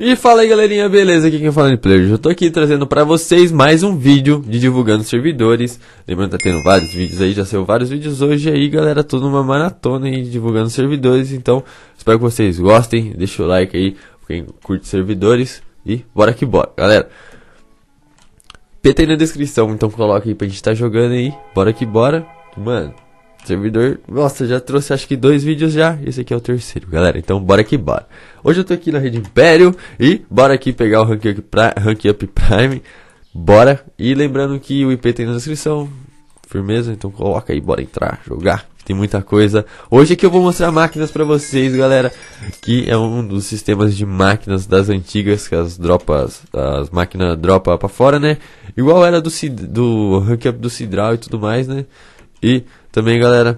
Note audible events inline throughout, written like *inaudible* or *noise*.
E fala aí galerinha, beleza? Aqui quem fala de é Player. eu tô aqui trazendo pra vocês mais um vídeo de divulgando servidores Lembrando que tá tendo vários vídeos aí, já saiu vários vídeos hoje aí galera, tudo numa maratona aí divulgando servidores Então, espero que vocês gostem, deixa o like aí quem curte servidores E bora que bora, galera PT aí na descrição, então coloca aí pra gente tá jogando aí, bora que bora Mano, Servidor, nossa, já trouxe acho que dois vídeos já. Esse aqui é o terceiro, galera. Então bora que bora. Hoje eu tô aqui na Rede Império e bora aqui pegar o Rank Up, rank up Prime. Bora. E lembrando que o IP tem na descrição. Firmeza, então coloca aí, bora entrar, jogar. Tem muita coisa. Hoje aqui eu vou mostrar máquinas pra vocês, galera. Que é um dos sistemas de máquinas das antigas, que as dropas, as máquinas dropa pra fora, né? Igual era do, do Rank Up do Cidral e tudo mais, né? E também, galera,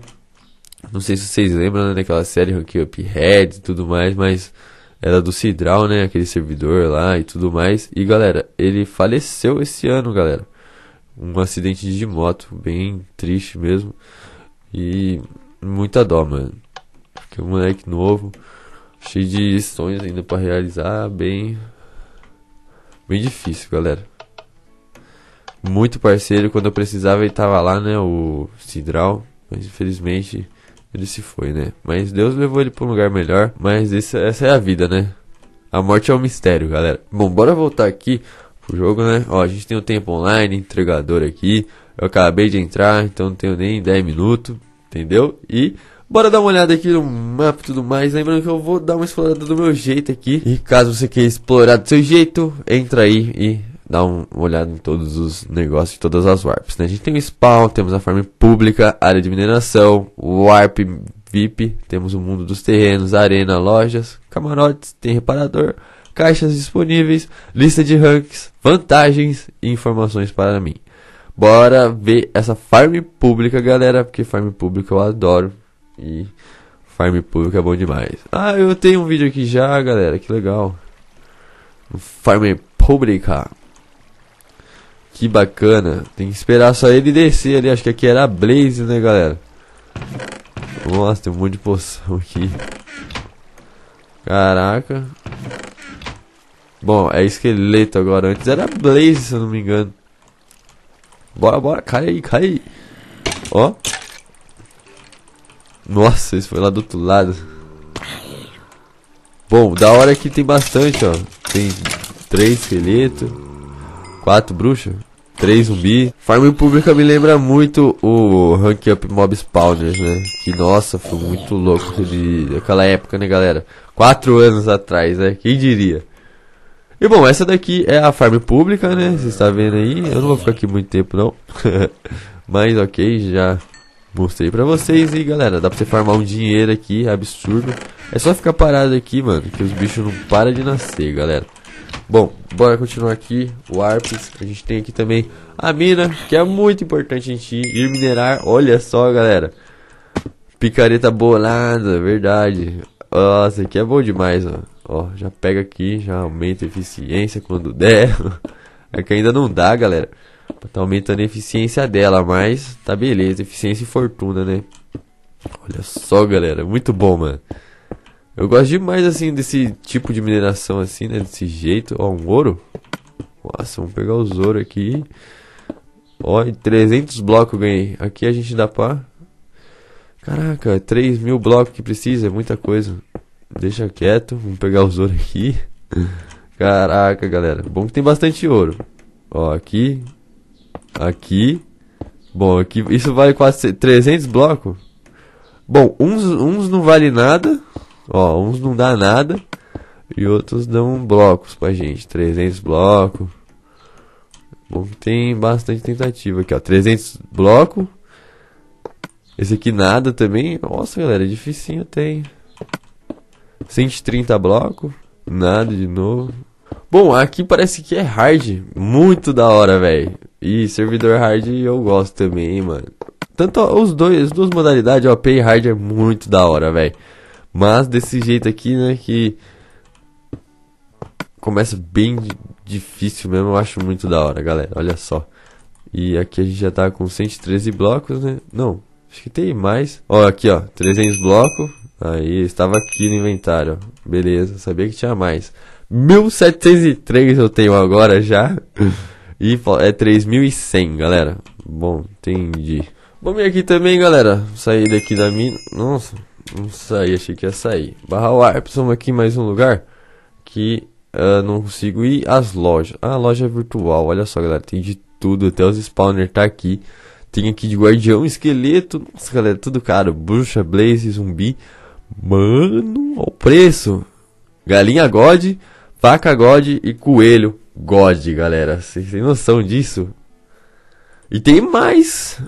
não sei se vocês lembram né, daquela série Rank Up Head e tudo mais, mas era do Cidral, né? Aquele servidor lá e tudo mais. E galera, ele faleceu esse ano, galera. Um acidente de moto, bem triste mesmo. E muita dó, mano. que o um moleque novo, cheio de sonhos ainda para realizar, bem. Bem difícil, galera. Muito parceiro, quando eu precisava ele tava lá, né? O Cidral. Mas infelizmente ele se foi, né? Mas Deus levou ele para um lugar melhor. Mas essa, essa é a vida, né? A morte é um mistério, galera. Bom, bora voltar aqui pro jogo, né? Ó, a gente tem o tempo online, entregador aqui. Eu acabei de entrar, então não tenho nem 10 minutos, entendeu? E Bora dar uma olhada aqui no mapa e tudo mais. Lembrando que eu vou dar uma explorada do meu jeito aqui. E caso você queira explorar do seu jeito, entra aí e dar uma olhada em todos os negócios de todas as warps. Né? A gente tem o spawn, temos a farm pública, área de mineração, warp VIP, temos o mundo dos terrenos, arena, lojas, camarotes, tem reparador, caixas disponíveis, lista de ranks, vantagens e informações para mim. Bora ver essa farm pública, galera, porque farm pública eu adoro e farm pública é bom demais. Ah, eu tenho um vídeo aqui já, galera, que legal. Farm pública. Que bacana. Tem que esperar só ele descer ali. Acho que aqui era a Blaze, né, galera? Nossa, tem um monte de poção aqui. Caraca. Bom, é esqueleto agora. Antes era Blaze, se eu não me engano. Bora, bora. Cai aí, cai aí. Ó. Nossa, isso foi lá do outro lado. Bom, da hora é que tem bastante, ó. Tem três esqueletos quatro bruxos, três zumbi. Farm Pública me lembra muito o Rank Up Mob Spawners, né? Que nossa, foi muito louco de aquela época, né, galera? Quatro anos atrás, né? Quem diria? E bom, essa daqui é a farm pública, né? Você está vendo aí. Eu não vou ficar aqui muito tempo, não. *laughs* Mas ok, já mostrei pra vocês. E galera, dá pra você farmar um dinheiro aqui, absurdo. É só ficar parado aqui, mano, que os bichos não param de nascer, galera. Bom, bora continuar aqui. O Arpes. A gente tem aqui também a mina, que é muito importante a gente ir minerar. Olha só, galera. Picareta bolada, verdade. Nossa, aqui é bom demais, ó. ó já pega aqui, já aumenta a eficiência quando der. *laughs* É que ainda não dá, galera. Tá aumentando a eficiência dela, mas tá beleza. Eficiência e fortuna, né? Olha só, galera. Muito bom, mano. Eu gosto demais, assim, desse tipo de mineração, assim, né? Desse jeito. Ó, um ouro. Nossa, vamos pegar os ouro aqui. Ó, 300 blocos eu ganhei. Aqui a gente dá pá. Caraca, 3 mil blocos que precisa, é muita coisa. Deixa quieto, vamos pegar os ouro aqui. Caraca, galera. Bom que tem bastante ouro. Ó, aqui. Aqui. Bom, aqui, isso vale quase 300 blocos. Bom, uns, uns não vale nada. Ó, uns não dá nada e outros dão blocos pra gente. 300 blocos. Bom, tem bastante tentativa aqui, ó. 300 blocos. Esse aqui nada também. Nossa, galera, é dificinho tem. 130 blocos. Nada de novo. Bom, aqui parece que é hard. Muito da hora, velho. E servidor hard eu gosto também, mano. Tanto ó, os dois, as duas modalidades, ó, pay hard é muito da hora, velho. Mas desse jeito aqui, né, que começa bem difícil mesmo, eu acho muito da hora, galera. Olha só. E aqui a gente já tá com 113 blocos, né? Não, acho que tem mais. Ó, aqui, ó, 300 blocos. Aí, estava aqui no inventário. Beleza, sabia que tinha mais. 1703 eu tenho agora já. *laughs* E é 3100, galera. Bom, entendi. Vamos aqui também, galera. Sair daqui da mina. Nossa, não saí, achei que ia sair. Barra ar, estamos aqui mais um lugar que uh, não consigo ir. As lojas. Ah, a loja é virtual, olha só, galera, tem de tudo, até os spawner tá aqui. Tem aqui de guardião, esqueleto, nossa, galera, tudo caro. Bruxa, blaze, zumbi. Mano, olha o preço. Galinha God, vaca God e coelho God, galera. Vocês têm noção disso? E tem mais.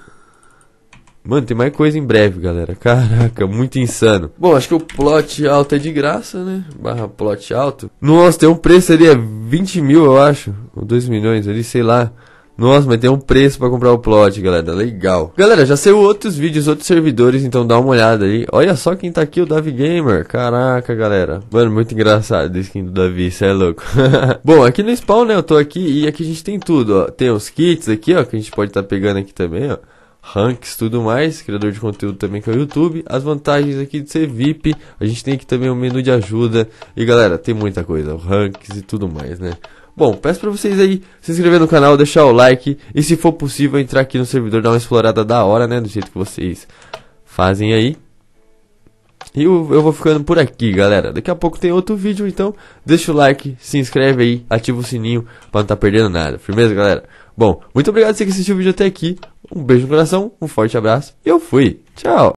Mano, tem mais coisa em breve, galera. Caraca, muito insano. Bom, acho que o plot alto é de graça, né? Barra plot alto. Nossa, tem um preço ali, é 20 mil, eu acho. Ou 2 milhões ali, sei lá. Nossa, mas tem um preço para comprar o plot, galera. Legal. Galera, já saiu outros vídeos, outros servidores, então dá uma olhada aí. Olha só quem tá aqui, o Davi Gamer. Caraca, galera. Mano, muito engraçado esse skin do Davi, cê é louco. *laughs* Bom, aqui no spawn, né, eu tô aqui e aqui a gente tem tudo, ó. Tem os kits aqui, ó, que a gente pode estar tá pegando aqui também, ó ranks tudo mais, criador de conteúdo também que é o YouTube. As vantagens aqui de ser VIP, a gente tem aqui também o um menu de ajuda. E galera, tem muita coisa, ranks e tudo mais, né? Bom, peço pra vocês aí se inscrever no canal, deixar o like e se for possível entrar aqui no servidor, dar uma explorada da hora, né? Do jeito que vocês fazem aí. E eu, eu vou ficando por aqui, galera. Daqui a pouco tem outro vídeo, então deixa o like, se inscreve aí, ativa o sininho pra não tá perdendo nada. Firmeza, galera? Bom, muito obrigado por você que assistiu o vídeo até aqui. Um beijo no coração, um forte abraço e eu fui. Tchau.